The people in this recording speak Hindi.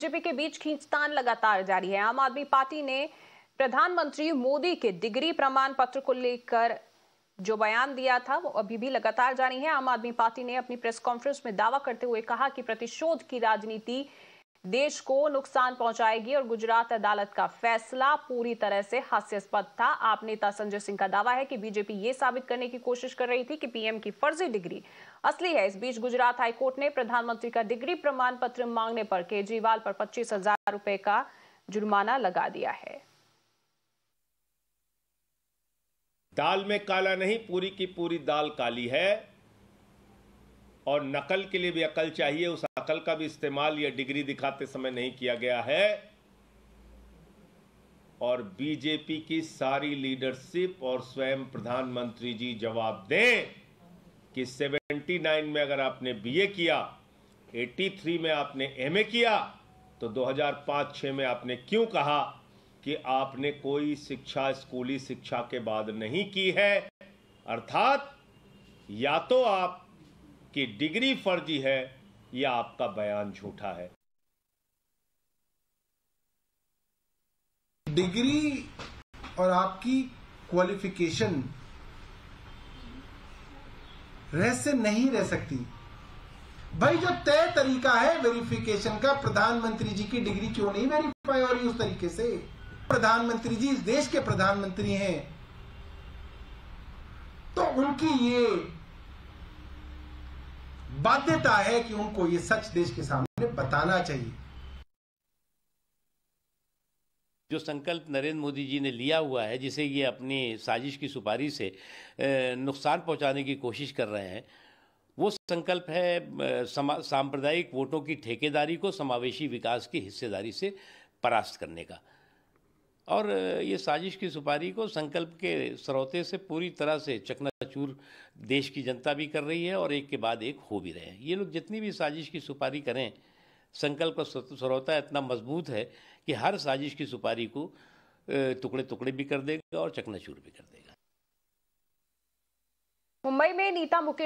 बीजेपी के बीच खींचतान लगातार जारी है आम आदमी पार्टी ने प्रधानमंत्री मोदी के डिग्री प्रमाण पत्र को लेकर जो बयान दिया था वो अभी भी लगातार जारी है आम आदमी पार्टी ने अपनी प्रेस कॉन्फ्रेंस में दावा करते हुए कहा कि प्रतिशोध की राजनीति देश को नुकसान पहुंचाएगी और गुजरात अदालत का फैसला पूरी तरह से हास्यास्पद था आप नेता संजय सिंह का दावा है कि बीजेपी ये साबित करने की कोशिश कर रही थी कि पीएम की फर्जी डिग्री असली है इस बीच गुजरात हाईकोर्ट ने प्रधानमंत्री का डिग्री प्रमाण पत्र मांगने पर केजरीवाल पर पच्चीस हजार रुपए का जुर्माना लगा दिया है दाल में काला नहीं पूरी की पूरी दाल काली है और नकल के लिए भी अकल चाहिए उस अकल का भी इस्तेमाल या डिग्री दिखाते समय नहीं किया गया है और बीजेपी की सारी लीडरशिप और स्वयं प्रधानमंत्री जी जवाब दें कि 79 में अगर आपने बीए किया 83 में आपने एमए किया तो 2005-6 में आपने क्यों कहा कि आपने कोई शिक्षा स्कूली शिक्षा के बाद नहीं की है अर्थात या तो आप कि डिग्री फर्जी है या आपका बयान झूठा है डिग्री और आपकी क्वालिफिकेशन रहस्य नहीं रह सकती भाई जो तय तरीका है वेरिफिकेशन का प्रधानमंत्री जी की डिग्री क्यों नहीं वेरीफाई हो रही उस तरीके से प्रधानमंत्री जी इस देश के प्रधानमंत्री हैं तो उनकी ये बाध्यता है कि उनको ये सच देश के सामने बताना चाहिए जो संकल्प नरेंद्र मोदी जी ने लिया हुआ है जिसे ये अपनी साजिश की सुपारी से नुकसान पहुंचाने की कोशिश कर रहे हैं वो संकल्प है सांप्रदायिक वोटों की ठेकेदारी को समावेशी विकास की हिस्सेदारी से परास्त करने का और ये साजिश की सुपारी को संकल्प के सरौते से पूरी तरह से चकनाचूर देश की जनता भी कर रही है और एक के बाद एक हो भी रहे हैं ये लोग जितनी भी साजिश की सुपारी करें संकल्प का सरोता इतना मजबूत है कि हर साजिश की सुपारी को टुकड़े टुकड़े भी कर देगा और चकनाचूर भी कर देगा मुंबई में नीता मुकेश